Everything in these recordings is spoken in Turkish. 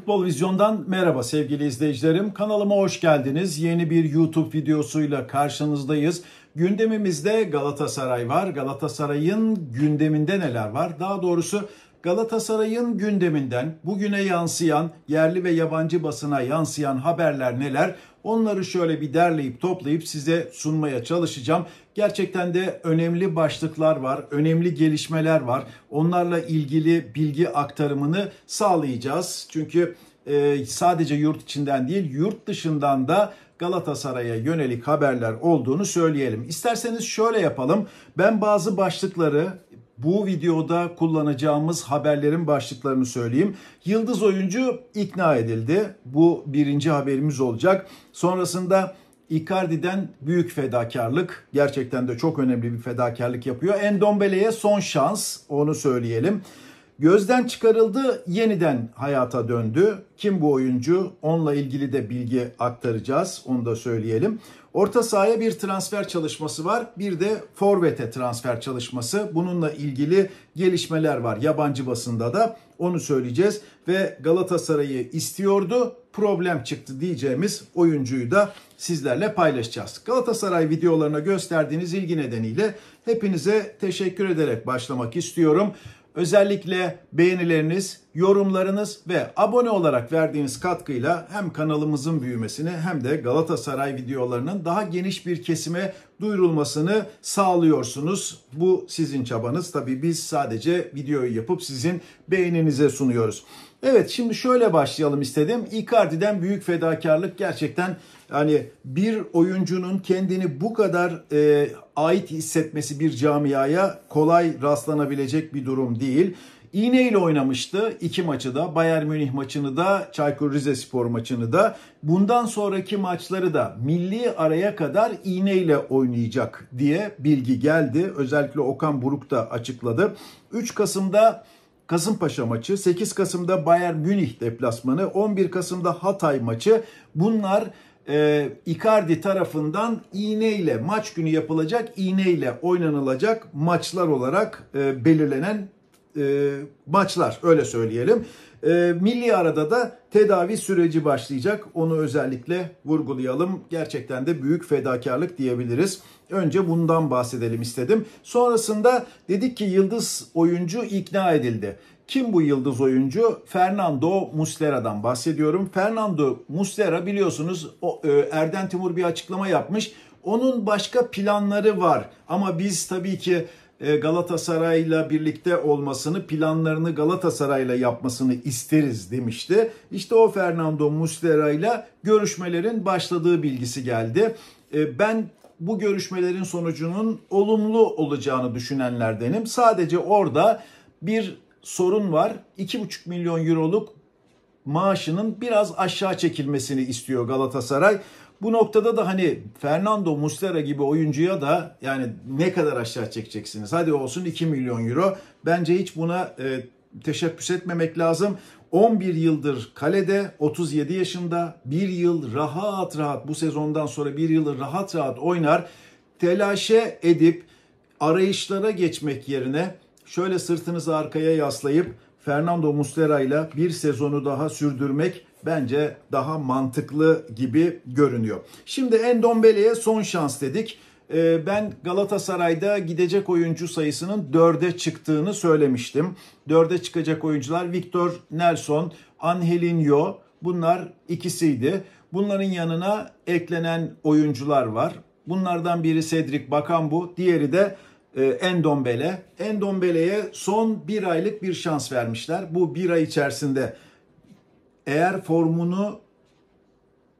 Futbol Vizyon'dan merhaba sevgili izleyicilerim. Kanalıma hoş geldiniz. Yeni bir YouTube videosuyla karşınızdayız. Gündemimizde Galatasaray var. Galatasaray'ın gündeminde neler var? Daha doğrusu Galatasaray'ın gündeminden bugüne yansıyan, yerli ve yabancı basına yansıyan haberler neler? Onları şöyle bir derleyip toplayıp size sunmaya çalışacağım. Gerçekten de önemli başlıklar var, önemli gelişmeler var. Onlarla ilgili bilgi aktarımını sağlayacağız. Çünkü e, sadece yurt içinden değil, yurt dışından da Galatasaray'a yönelik haberler olduğunu söyleyelim. İsterseniz şöyle yapalım. Ben bazı başlıkları bu videoda kullanacağımız haberlerin başlıklarını söyleyeyim. Yıldız oyuncu ikna edildi. Bu birinci haberimiz olacak. Sonrasında Icardi'den büyük fedakarlık. Gerçekten de çok önemli bir fedakarlık yapıyor. Endombele'ye son şans onu söyleyelim. Gözden çıkarıldı, yeniden hayata döndü. Kim bu oyuncu? Onunla ilgili de bilgi aktaracağız. Onu da söyleyelim. Orta sahaya bir transfer çalışması var. Bir de forvete transfer çalışması. Bununla ilgili gelişmeler var yabancı basında da. Onu söyleyeceğiz ve Galatasaray'ı istiyordu. Problem çıktı diyeceğimiz oyuncuyu da sizlerle paylaşacağız. Galatasaray videolarına gösterdiğiniz ilgi nedeniyle hepinize teşekkür ederek başlamak istiyorum. Özellikle beğenileriniz, yorumlarınız ve abone olarak verdiğiniz katkıyla hem kanalımızın büyümesini hem de Galatasaray videolarının daha geniş bir kesime duyurulmasını sağlıyorsunuz. Bu sizin çabanız. Tabii biz sadece videoyu yapıp sizin beğeninize sunuyoruz. Evet şimdi şöyle başlayalım istedim. Icardi'den büyük fedakarlık gerçekten hani bir oyuncunun kendini bu kadar e, ait hissetmesi bir camiaya kolay rastlanabilecek bir durum değil. İğneyle oynamıştı iki maçı da Bayern Münih maçını da Çaykur Rizespor maçını da bundan sonraki maçları da milli araya kadar iğneyle oynayacak diye bilgi geldi. Özellikle Okan Buruk da açıkladı. 3 Kasım'da Kasımpaşa maçı, 8 Kasım'da Bayern Münih deplasmanı, 11 Kasım'da Hatay maçı. Bunlar e, Icardi tarafından iğneyle maç günü yapılacak, iğneyle oynanılacak maçlar olarak e, belirlenen e, maçlar öyle söyleyelim. E, milli arada da tedavi süreci başlayacak. Onu özellikle vurgulayalım. Gerçekten de büyük fedakarlık diyebiliriz. Önce bundan bahsedelim istedim. Sonrasında dedik ki yıldız oyuncu ikna edildi. Kim bu yıldız oyuncu? Fernando Muslera'dan bahsediyorum. Fernando Muslera biliyorsunuz o, e, Erden Timur bir açıklama yapmış. Onun başka planları var ama biz tabii ki e, Galatasaray'la birlikte olmasını, planlarını Galatasaray'la yapmasını isteriz demişti. İşte o Fernando Muslera'yla görüşmelerin başladığı bilgisi geldi. E, ben bu görüşmelerin sonucunun olumlu olacağını düşünenlerdenim. Sadece orada bir sorun var. 2,5 milyon euroluk maaşının biraz aşağı çekilmesini istiyor Galatasaray. Bu noktada da hani Fernando Muslera gibi oyuncuya da yani ne kadar aşağı çekeceksiniz? Hadi olsun 2 milyon euro. Bence hiç buna e, teşebbüs etmemek lazım. 11 yıldır kalede 37 yaşında bir yıl rahat rahat bu sezondan sonra bir yılı rahat rahat oynar. Telaşe edip arayışlara geçmek yerine şöyle sırtınızı arkaya yaslayıp Fernando Muslera ile bir sezonu daha sürdürmek bence daha mantıklı gibi görünüyor. Şimdi Endombele'ye son şans dedik. Ee, ben Galatasaray'da gidecek oyuncu sayısının dörde çıktığını söylemiştim. Dörde çıkacak oyuncular Victor Nelson, Angelinho bunlar ikisiydi. Bunların yanına eklenen oyuncular var. Bunlardan biri Cedric Bakambu, diğeri de Endombele. Endombele'ye son bir aylık bir şans vermişler. Bu bir ay içerisinde eğer formunu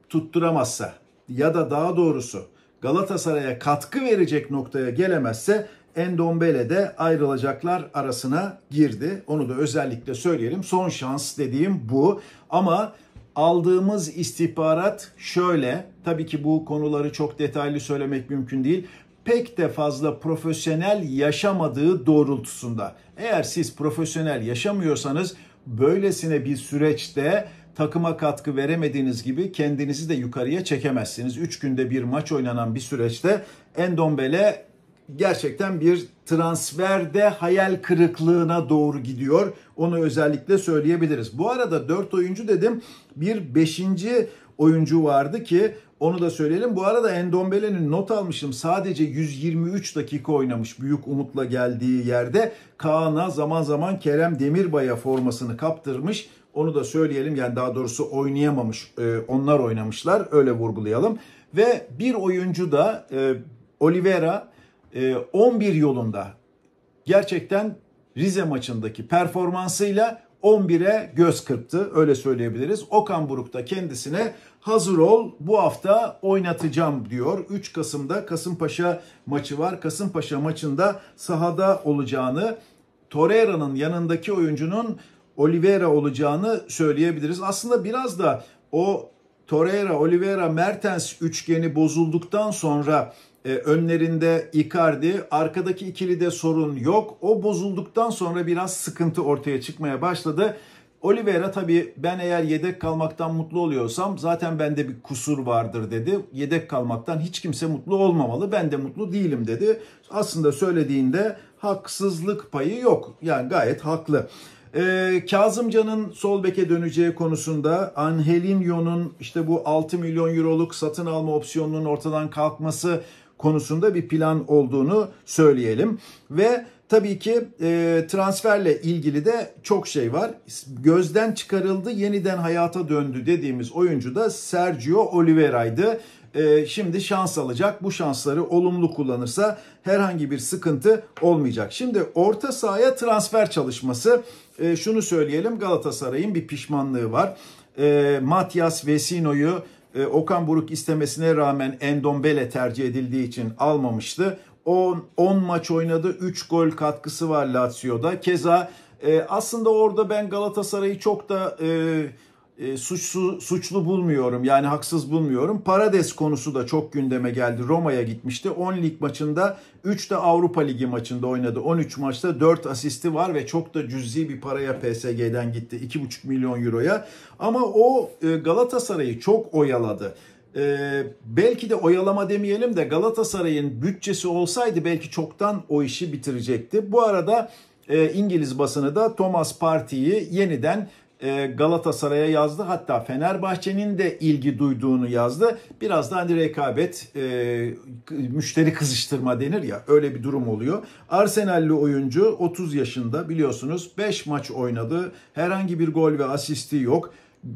tutturamazsa ya da daha doğrusu Galatasaray'a katkı verecek noktaya gelemezse Endombele de ayrılacaklar arasına girdi. Onu da özellikle söyleyelim. Son şans dediğim bu. Ama aldığımız istihbarat şöyle. Tabii ki bu konuları çok detaylı söylemek mümkün değil. Pek de fazla profesyonel yaşamadığı doğrultusunda. Eğer siz profesyonel yaşamıyorsanız böylesine bir süreçte takıma katkı veremediğiniz gibi kendinizi de yukarıya çekemezsiniz. 3 günde bir maç oynanan bir süreçte Endombele gerçekten bir transferde hayal kırıklığına doğru gidiyor. Onu özellikle söyleyebiliriz. Bu arada 4 oyuncu dedim. Bir 5 oyuncu vardı ki onu da söyleyelim. Bu arada Endombele'nin not almışım. Sadece 123 dakika oynamış büyük umutla geldiği yerde. Kaan'a zaman zaman Kerem Demirbay'a formasını kaptırmış. Onu da söyleyelim. Yani daha doğrusu oynayamamış. E, onlar oynamışlar. Öyle vurgulayalım. Ve bir oyuncu da e, Oliveira 11 e, yolunda gerçekten Rize maçındaki performansıyla 11'e göz kırptı öyle söyleyebiliriz. Okan Buruk da kendisine hazır ol bu hafta oynatacağım diyor. 3 Kasım'da Kasımpaşa maçı var. Kasımpaşa maçında sahada olacağını Torreira'nın yanındaki oyuncunun Oliveira olacağını söyleyebiliriz. Aslında biraz da o Torreira, Oliveira, Mertens üçgeni bozulduktan sonra e, önlerinde Icardi, arkadaki ikili de sorun yok. O bozulduktan sonra biraz sıkıntı ortaya çıkmaya başladı. Oliveira tabii ben eğer yedek kalmaktan mutlu oluyorsam zaten bende bir kusur vardır dedi. Yedek kalmaktan hiç kimse mutlu olmamalı. Ben de mutlu değilim dedi. Aslında söylediğinde haksızlık payı yok. Yani gayet haklı. Ee, Kazımcan'ın sol beke döneceği konusunda Angelinho'nun işte bu 6 milyon euroluk satın alma opsiyonunun ortadan kalkması konusunda bir plan olduğunu söyleyelim. Ve tabii ki e, transferle ilgili de çok şey var. Gözden çıkarıldı, yeniden hayata döndü dediğimiz oyuncu da Sergio Oliveira'ydı. E, şimdi şans alacak. Bu şansları olumlu kullanırsa herhangi bir sıkıntı olmayacak. Şimdi orta sahaya transfer çalışması. E, şunu söyleyelim Galatasaray'ın bir pişmanlığı var. E, Matias Vecino'yu e, Okan Buruk istemesine rağmen Endombele tercih edildiği için almamıştı. 10, 10 maç oynadı. 3 gol katkısı var Lazio'da. Keza e, aslında orada ben Galatasaray'ı çok da e, e, suçlu, suçlu bulmuyorum yani haksız bulmuyorum. Parades konusu da çok gündeme geldi. Roma'ya gitmişti. 10 lig maçında 3 de Avrupa Ligi maçında oynadı. 13 maçta 4 asisti var ve çok da cüzi bir paraya PSG'den gitti. 2,5 milyon euroya. Ama o e, Galatasaray'ı çok oyaladı. Ee, belki de oyalama demeyelim de Galatasaray'ın bütçesi olsaydı belki çoktan o işi bitirecekti. Bu arada e, İngiliz basını da Thomas Partey'i yeniden e, Galatasaray'a yazdı. Hatta Fenerbahçe'nin de ilgi duyduğunu yazdı. Biraz da hani rekabet, e, müşteri kızıştırma denir ya öyle bir durum oluyor. Arsenalli oyuncu 30 yaşında biliyorsunuz 5 maç oynadı. Herhangi bir gol ve asisti yok.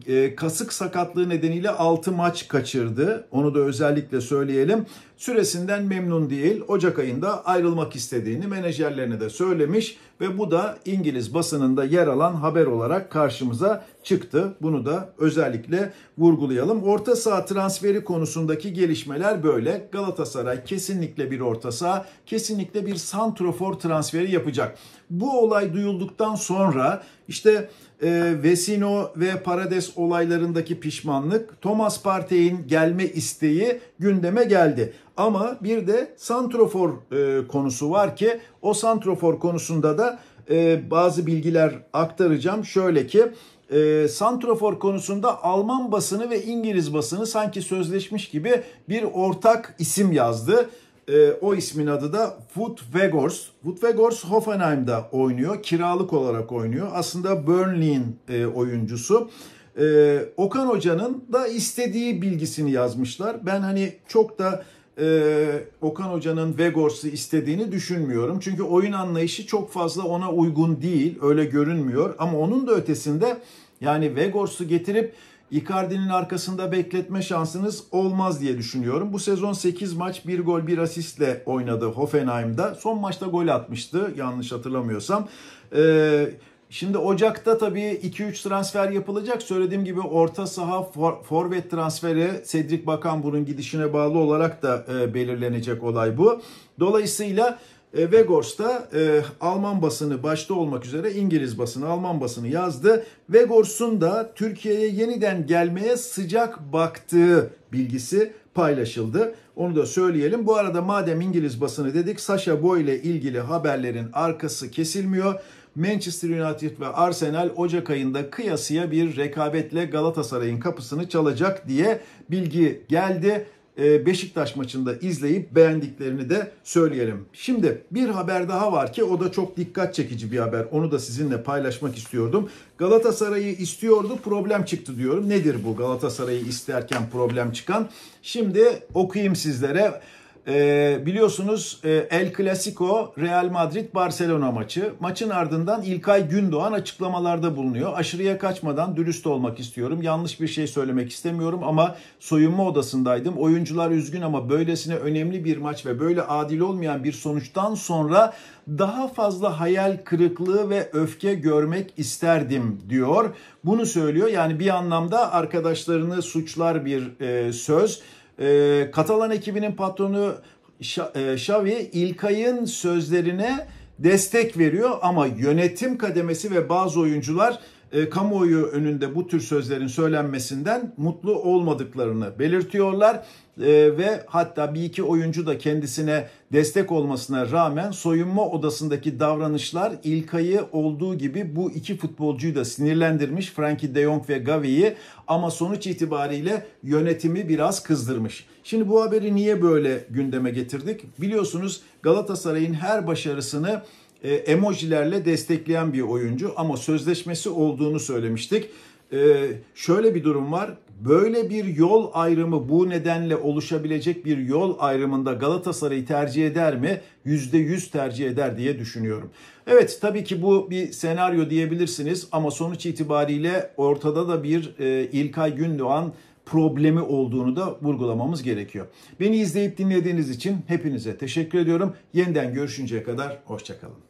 E, kasık sakatlığı nedeniyle 6 maç kaçırdı. Onu da özellikle söyleyelim. Süresinden memnun değil. Ocak ayında ayrılmak istediğini menajerlerine de söylemiş ve bu da İngiliz basınında yer alan haber olarak karşımıza çıktı. Bunu da özellikle vurgulayalım. Orta saha transferi konusundaki gelişmeler böyle. Galatasaray kesinlikle bir orta saha, kesinlikle bir santrofor transferi yapacak. Bu olay duyulduktan sonra işte e, Vesino ve Parades olaylarındaki pişmanlık, Thomas Partey'in gelme isteği gündeme geldi. Ama bir de santrofor e, konusu var ki o santrofor konusunda da e, bazı bilgiler aktaracağım. Şöyle ki e, santrofor konusunda Alman basını ve İngiliz basını sanki sözleşmiş gibi bir ortak isim yazdı. E, o ismin adı da Wood Weghorst. Wood Weghorst Hoffenheim'da oynuyor. Kiralık olarak oynuyor. Aslında Burnley'in e, oyuncusu. E, Okan Hoca'nın da istediği bilgisini yazmışlar. Ben hani çok da e, Okan Hoca'nın Vegors'u istediğini düşünmüyorum. Çünkü oyun anlayışı çok fazla ona uygun değil. Öyle görünmüyor. Ama onun da ötesinde yani Vegors'u getirip Icardi'nin arkasında bekletme şansınız olmaz diye düşünüyorum. Bu sezon 8 maç 1 gol 1 asistle oynadı Hoffenheim'da. Son maçta gol atmıştı yanlış hatırlamıyorsam. Ee, Şimdi Ocak'ta tabii 2-3 transfer yapılacak. Söylediğim gibi orta saha for, forvet transferi Cedric Bakan bunun gidişine bağlı olarak da e, belirlenecek olay bu. Dolayısıyla e, Vegors'ta e, Alman basını başta olmak üzere İngiliz basını, Alman basını yazdı. Vegors'un da Türkiye'ye yeniden gelmeye sıcak baktığı bilgisi paylaşıldı. Onu da söyleyelim. Bu arada madem İngiliz basını dedik, Sasha Boy ile ilgili haberlerin arkası kesilmiyor. Manchester United ve Arsenal Ocak ayında kıyasıya bir rekabetle Galatasaray'ın kapısını çalacak diye bilgi geldi. E, Beşiktaş maçında izleyip beğendiklerini de söyleyelim. Şimdi bir haber daha var ki o da çok dikkat çekici bir haber. Onu da sizinle paylaşmak istiyordum. Galatasaray'ı istiyordu problem çıktı diyorum. Nedir bu Galatasaray'ı isterken problem çıkan? Şimdi okuyayım sizlere. E, biliyorsunuz e, El Clasico Real Madrid Barcelona maçı. Maçın ardından İlkay Gündoğan açıklamalarda bulunuyor. Aşırıya kaçmadan dürüst olmak istiyorum. Yanlış bir şey söylemek istemiyorum ama soyunma odasındaydım. Oyuncular üzgün ama böylesine önemli bir maç ve böyle adil olmayan bir sonuçtan sonra daha fazla hayal kırıklığı ve öfke görmek isterdim diyor. Bunu söylüyor. Yani bir anlamda arkadaşlarını suçlar bir e, söz e, Katalan ekibinin patronu e, Xavi İlkay'ın sözlerine destek veriyor ama yönetim kademesi ve bazı oyuncular e, kamuoyu önünde bu tür sözlerin söylenmesinden mutlu olmadıklarını belirtiyorlar e, ve hatta bir iki oyuncu da kendisine destek olmasına rağmen soyunma odasındaki davranışlar İlkay'ı olduğu gibi bu iki futbolcuyu da sinirlendirmiş Frankie de Jong ve Gavi'yi ama sonuç itibariyle yönetimi biraz kızdırmış. Şimdi bu haberi niye böyle gündeme getirdik? Biliyorsunuz Galatasaray'ın her başarısını e, emojilerle destekleyen bir oyuncu ama sözleşmesi olduğunu söylemiştik. E, şöyle bir durum var. Böyle bir yol ayrımı bu nedenle oluşabilecek bir yol ayrımında Galatasaray'ı tercih eder mi? %100 tercih eder diye düşünüyorum. Evet tabii ki bu bir senaryo diyebilirsiniz ama sonuç itibariyle ortada da bir e, İlkay Gündoğan problemi olduğunu da vurgulamamız gerekiyor. Beni izleyip dinlediğiniz için hepinize teşekkür ediyorum. Yeniden görüşünceye kadar hoşçakalın.